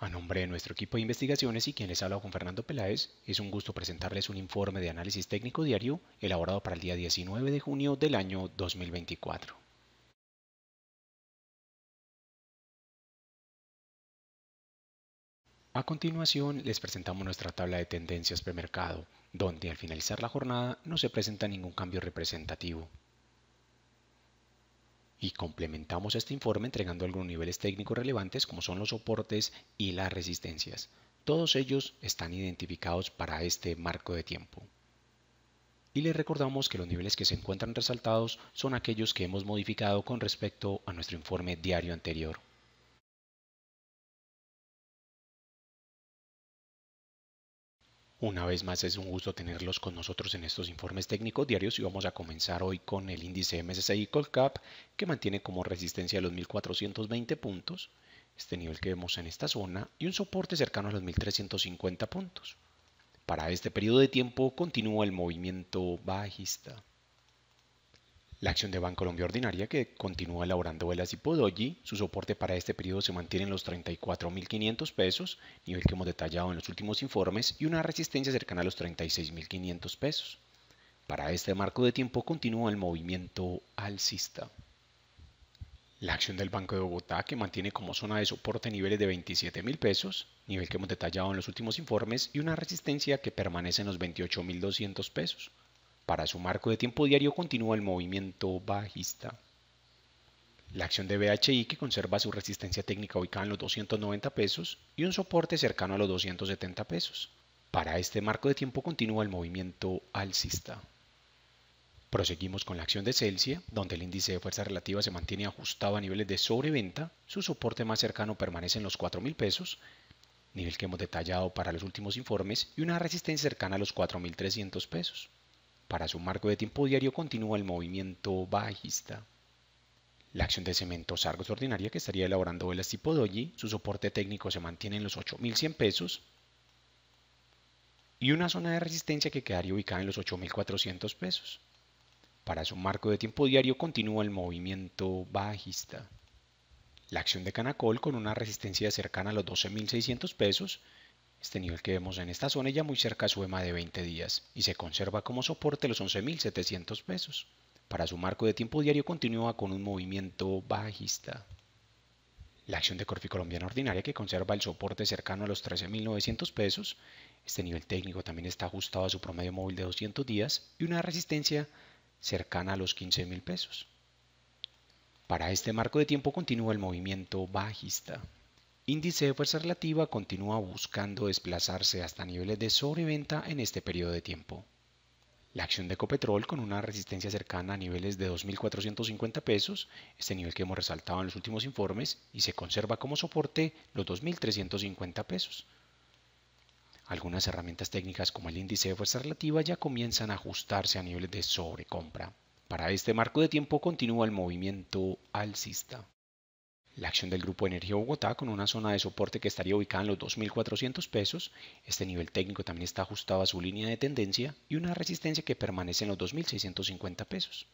A nombre de nuestro equipo de investigaciones y quien les habla con Fernando Peláez, es un gusto presentarles un informe de análisis técnico diario elaborado para el día 19 de junio del año 2024. A continuación les presentamos nuestra tabla de tendencias premercado, donde al finalizar la jornada no se presenta ningún cambio representativo y complementamos este informe entregando algunos niveles técnicos relevantes como son los soportes y las resistencias. Todos ellos están identificados para este marco de tiempo. Y les recordamos que los niveles que se encuentran resaltados son aquellos que hemos modificado con respecto a nuestro informe diario anterior. Una vez más es un gusto tenerlos con nosotros en estos informes técnicos diarios y vamos a comenzar hoy con el índice MSCI Cap que mantiene como resistencia los 1420 puntos, este nivel que vemos en esta zona, y un soporte cercano a los 1350 puntos. Para este periodo de tiempo continúa el movimiento bajista. La acción de Bancolombia Ordinaria, que continúa elaborando velas y Podoji, su soporte para este periodo se mantiene en los 34.500 pesos, nivel que hemos detallado en los últimos informes, y una resistencia cercana a los 36.500 pesos. Para este marco de tiempo continúa el movimiento alcista. La acción del Banco de Bogotá, que mantiene como zona de soporte niveles de 27,000 pesos, nivel que hemos detallado en los últimos informes, y una resistencia que permanece en los 28.200 pesos. Para su marco de tiempo diario continúa el movimiento bajista. La acción de BHI que conserva su resistencia técnica ubicada en los 290 pesos y un soporte cercano a los 270 pesos. Para este marco de tiempo continúa el movimiento alcista. Proseguimos con la acción de Celsius, donde el índice de fuerza relativa se mantiene ajustado a niveles de sobreventa, su soporte más cercano permanece en los 4.000 pesos, nivel que hemos detallado para los últimos informes, y una resistencia cercana a los 4.300 pesos. Para su marco de tiempo diario continúa el movimiento bajista. La acción de Cementos Argos ordinaria que estaría elaborando velas tipo Doji, su soporte técnico se mantiene en los 8.100 pesos y una zona de resistencia que quedaría ubicada en los 8.400 pesos. Para su marco de tiempo diario continúa el movimiento bajista. La acción de Canacol con una resistencia cercana a los 12.600 pesos este nivel que vemos en esta zona ya muy cerca a su EMA de 20 días y se conserva como soporte los 11.700 pesos. Para su marco de tiempo diario continúa con un movimiento bajista. La acción de Corfi Colombiana Ordinaria que conserva el soporte cercano a los 13.900 pesos. Este nivel técnico también está ajustado a su promedio móvil de 200 días y una resistencia cercana a los 15.000 pesos. Para este marco de tiempo continúa el movimiento bajista índice de fuerza relativa continúa buscando desplazarse hasta niveles de sobreventa en este periodo de tiempo. La acción de Ecopetrol con una resistencia cercana a niveles de 2.450 pesos, este nivel que hemos resaltado en los últimos informes, y se conserva como soporte los 2.350 pesos. Algunas herramientas técnicas como el índice de fuerza relativa ya comienzan a ajustarse a niveles de sobrecompra. Para este marco de tiempo continúa el movimiento alcista la acción del Grupo Energía Bogotá con una zona de soporte que estaría ubicada en los 2.400 pesos. Este nivel técnico también está ajustado a su línea de tendencia y una resistencia que permanece en los 2.650 pesos.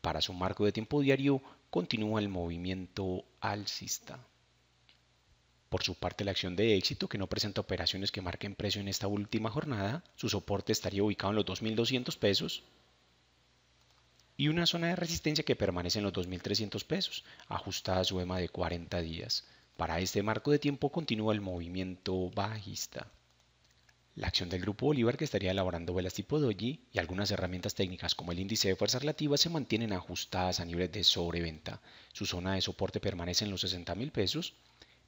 Para su marco de tiempo diario continúa el movimiento alcista. Por su parte, la acción de éxito, que no presenta operaciones que marquen precio en esta última jornada, su soporte estaría ubicado en los 2.200 pesos, y una zona de resistencia que permanece en los 2.300 pesos, ajustada a su EMA de 40 días. Para este marco de tiempo continúa el movimiento bajista. La acción del Grupo Bolívar que estaría elaborando velas tipo doji y algunas herramientas técnicas como el índice de fuerza relativa se mantienen ajustadas a niveles de sobreventa. Su zona de soporte permanece en los 60.000 pesos,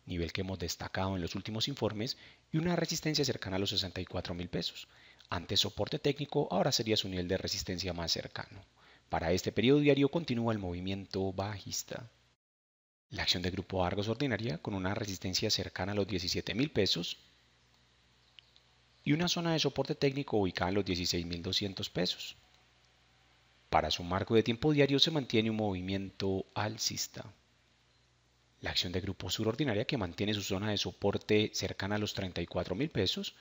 nivel que hemos destacado en los últimos informes, y una resistencia cercana a los 64.000 mil pesos. Antes soporte técnico, ahora sería su nivel de resistencia más cercano. Para este periodo diario continúa el movimiento bajista. La acción del grupo Argos ordinaria con una resistencia cercana a los $17,000 pesos y una zona de soporte técnico ubicada a los 16.200 pesos. Para su marco de tiempo diario se mantiene un movimiento alcista. La acción de grupo Sur Ordinaria que mantiene su zona de soporte cercana a los $34,000 pesos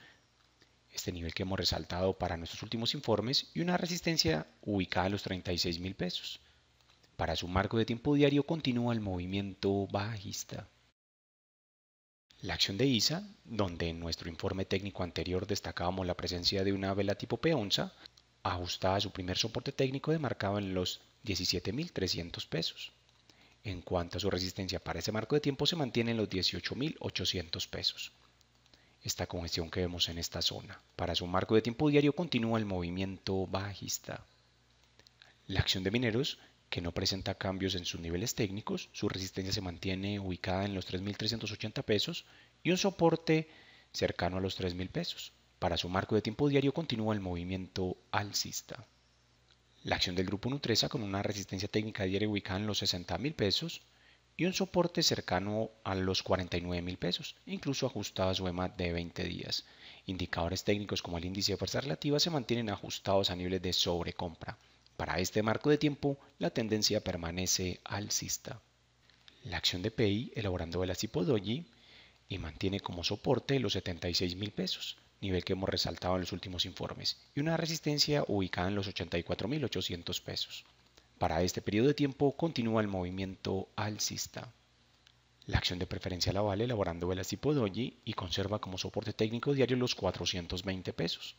este nivel que hemos resaltado para nuestros últimos informes, y una resistencia ubicada a los 36 pesos. Para su marco de tiempo diario continúa el movimiento bajista. La acción de ISA, donde en nuestro informe técnico anterior destacábamos la presencia de una vela tipo peonza, ajustada su primer soporte técnico demarcado en los 17.300 pesos. En cuanto a su resistencia para ese marco de tiempo se mantiene en los 18.800 pesos esta congestión que vemos en esta zona. Para su marco de tiempo diario continúa el movimiento bajista. La acción de mineros, que no presenta cambios en sus niveles técnicos, su resistencia se mantiene ubicada en los 3.380 pesos y un soporte cercano a los 3.000 pesos. Para su marco de tiempo diario continúa el movimiento alcista. La acción del grupo Nutresa con una resistencia técnica diaria ubicada en los 60.000 pesos, y un soporte cercano a los 49 mil pesos, incluso ajustado a su EMA de 20 días. Indicadores técnicos como el índice de fuerza relativa se mantienen ajustados a niveles de sobrecompra. Para este marco de tiempo, la tendencia permanece alcista. La acción de PI, elaborando velas tipo doji, y mantiene como soporte los 76 mil pesos, nivel que hemos resaltado en los últimos informes, y una resistencia ubicada en los 84.800 pesos. Para este periodo de tiempo continúa el movimiento alcista. La acción de preferencia la vale elaborando velas tipo doji y conserva como soporte técnico diario los 420 pesos.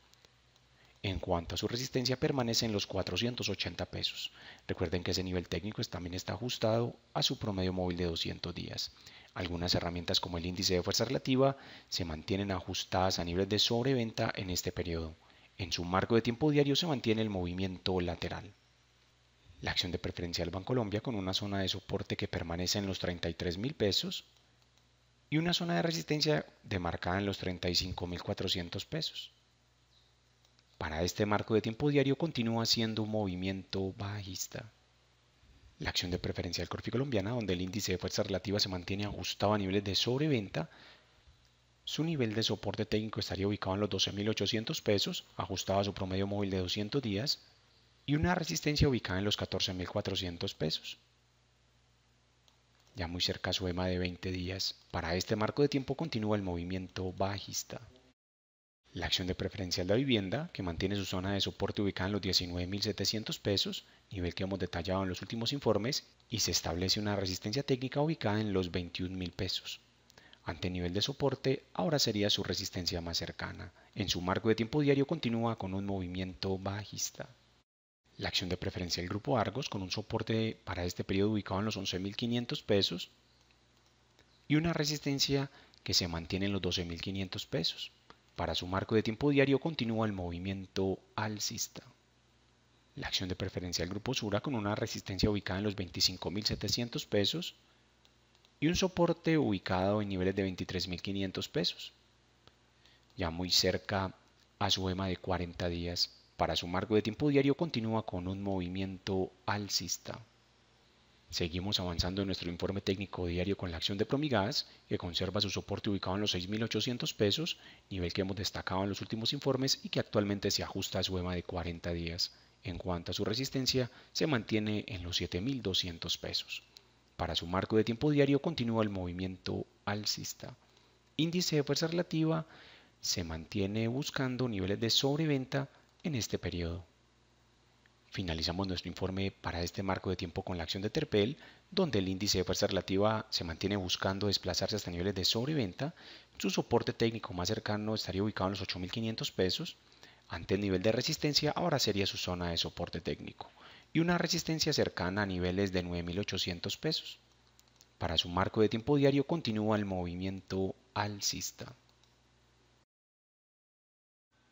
En cuanto a su resistencia permanece en los 480 pesos. Recuerden que ese nivel técnico también está ajustado a su promedio móvil de 200 días. Algunas herramientas como el índice de fuerza relativa se mantienen ajustadas a niveles de sobreventa en este periodo. En su marco de tiempo diario se mantiene el movimiento lateral la acción de Preferencia Banco Colombia con una zona de soporte que permanece en los 33 mil pesos y una zona de resistencia demarcada en los 35.400 pesos. Para este marco de tiempo diario continúa siendo un movimiento bajista. La acción de Preferencia preferencial Corfi colombiana, donde el índice de fuerza relativa se mantiene ajustado a niveles de sobreventa, su nivel de soporte técnico estaría ubicado en los 12.800 pesos, ajustado a su promedio móvil de 200 días, y una resistencia ubicada en los 14.400 pesos. Ya muy cerca su EMA de 20 días, para este marco de tiempo continúa el movimiento bajista. La acción de preferencial de vivienda, que mantiene su zona de soporte ubicada en los 19.700 pesos, nivel que hemos detallado en los últimos informes, y se establece una resistencia técnica ubicada en los 21.000 pesos. Ante nivel de soporte, ahora sería su resistencia más cercana. En su marco de tiempo diario continúa con un movimiento bajista la acción de preferencia del grupo Argos con un soporte para este periodo ubicado en los 11.500 pesos y una resistencia que se mantiene en los 12.500 pesos. Para su marco de tiempo diario continúa el movimiento alcista. La acción de preferencia del grupo Sura con una resistencia ubicada en los 25.700 pesos y un soporte ubicado en niveles de 23.500 pesos, ya muy cerca a su EMA de 40 días para su marco de tiempo diario continúa con un movimiento alcista. Seguimos avanzando en nuestro informe técnico diario con la acción de Promigas, que conserva su soporte ubicado en los 6.800 pesos, nivel que hemos destacado en los últimos informes y que actualmente se ajusta a su EMA de 40 días. En cuanto a su resistencia, se mantiene en los 7.200 pesos. Para su marco de tiempo diario continúa el movimiento alcista. Índice de fuerza relativa se mantiene buscando niveles de sobreventa en este periodo. Finalizamos nuestro informe para este marco de tiempo con la acción de Terpel, donde el índice de fuerza relativa se mantiene buscando desplazarse hasta niveles de sobreventa. Su soporte técnico más cercano estaría ubicado en los 8.500 pesos. Ante el nivel de resistencia, ahora sería su zona de soporte técnico y una resistencia cercana a niveles de 9.800 pesos. Para su marco de tiempo diario continúa el movimiento alcista.